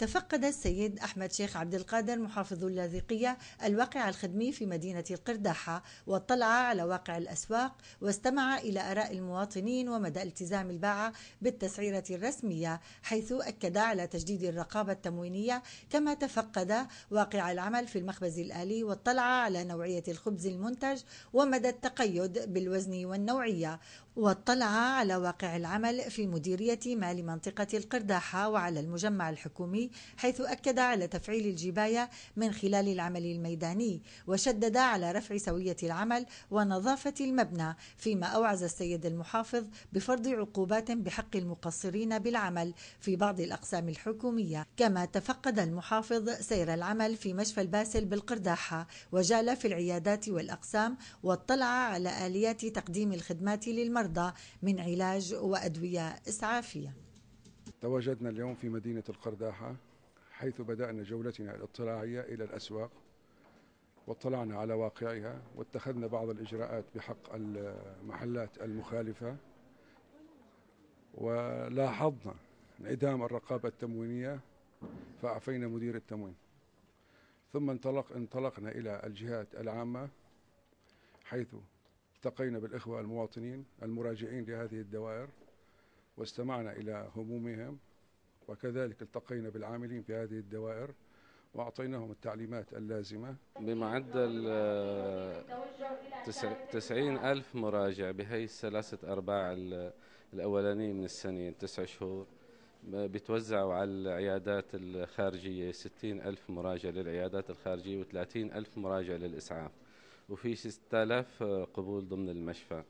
تفقد السيد أحمد شيخ عبد القادر محافظ اللاذقية الواقع الخدمي في مدينة القرداحة واطلع على واقع الأسواق واستمع إلى آراء المواطنين ومدى التزام الباعة بالتسعيرة الرسمية حيث أكد على تجديد الرقابة التموينية كما تفقد واقع العمل في المخبز الآلي واطلع على نوعية الخبز المنتج ومدى التقيد بالوزن والنوعية واطلع على واقع العمل في مديرية مال منطقة القرداحة وعلى المجمع الحكومي حيث أكد على تفعيل الجباية من خلال العمل الميداني وشدد على رفع سوية العمل ونظافة المبنى فيما أوعز السيد المحافظ بفرض عقوبات بحق المقصرين بالعمل في بعض الأقسام الحكومية كما تفقد المحافظ سير العمل في مشفى الباسل بالقرداحة وجال في العيادات والأقسام واطلع على آليات تقديم الخدمات للمرضى من علاج وأدوية إسعافية تواجدنا اليوم في مدينة القرداحة حيث بدأنا جولتنا الاطلاعية إلى الأسواق واطلعنا على واقعها واتخذنا بعض الإجراءات بحق المحلات المخالفة ولاحظنا انعدام الرقابة التموينية فأعفينا مدير التموين ثم انطلق انطلقنا إلى الجهات العامة حيث التقينا بالإخوة المواطنين المراجعين لهذه الدوائر واستمعنا إلى همومهم وكذلك التقينا بالعاملين في هذه الدوائر وأعطيناهم التعليمات اللازمة بمعدل آه، تسعين ألف مراجع بهي الثلاثة أرباع الأولانية من السنة تسع شهور بتوزعوا على العيادات الخارجية 60 ألف مراجع للعيادات الخارجية و30 ألف مراجع للإسعاف وفي 6000 قبول ضمن المشفى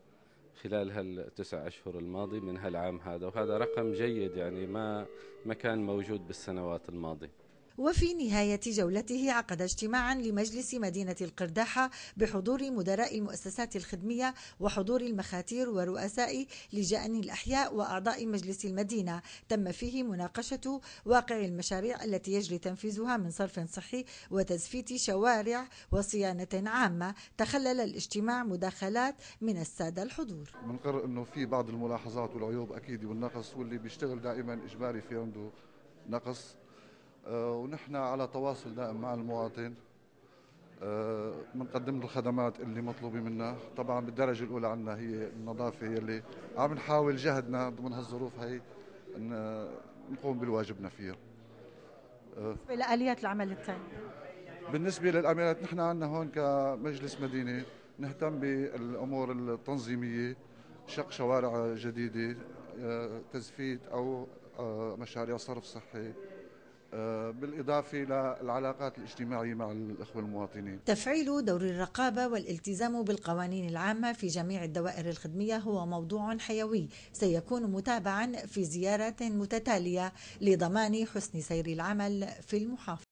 خلال هالتسع أشهر الماضي من هالعام هذا وهذا رقم جيد يعني ما ما كان موجود بالسنوات الماضية وفي نهاية جولته عقد اجتماعا لمجلس مدينة القرداحة بحضور مدراء المؤسسات الخدمية وحضور المخاتير ورؤساء لجان الأحياء وأعضاء مجلس المدينة تم فيه مناقشة واقع المشاريع التي يجري تنفيذها من صرف صحي وتزفيت شوارع وصيانة عامة تخلل الاجتماع مداخلات من السادة الحضور بنقر أنه في بعض الملاحظات والعيوب أكيد والنقص واللي بيشتغل دائما إجباري في عنده نقص آه، ونحن على تواصل دائم مع المواطن بنقدم آه، له الخدمات اللي مطلوبه منا طبعا بالدرجه الاولى عندنا هي النظافه هي اللي عم نحاول جهدنا ضمن هالظروف هي ان آه، نقوم بالواجبنا فيها بالنسبه لاليات العمل الثانيه بالنسبه للاميرات نحن عندنا هون كمجلس مدينه نهتم بالامور التنظيميه شق شوارع جديده تزفيت او مشاريع صرف صحي آه، بالإضافة إلى العلاقات الاجتماعية مع الأخوة المواطنين تفعيل دور الرقابة والالتزام بالقوانين العامة في جميع الدوائر الخدمية هو موضوع حيوي سيكون متابعا في زيارات متتالية لضمان حسن سير العمل في المحافظة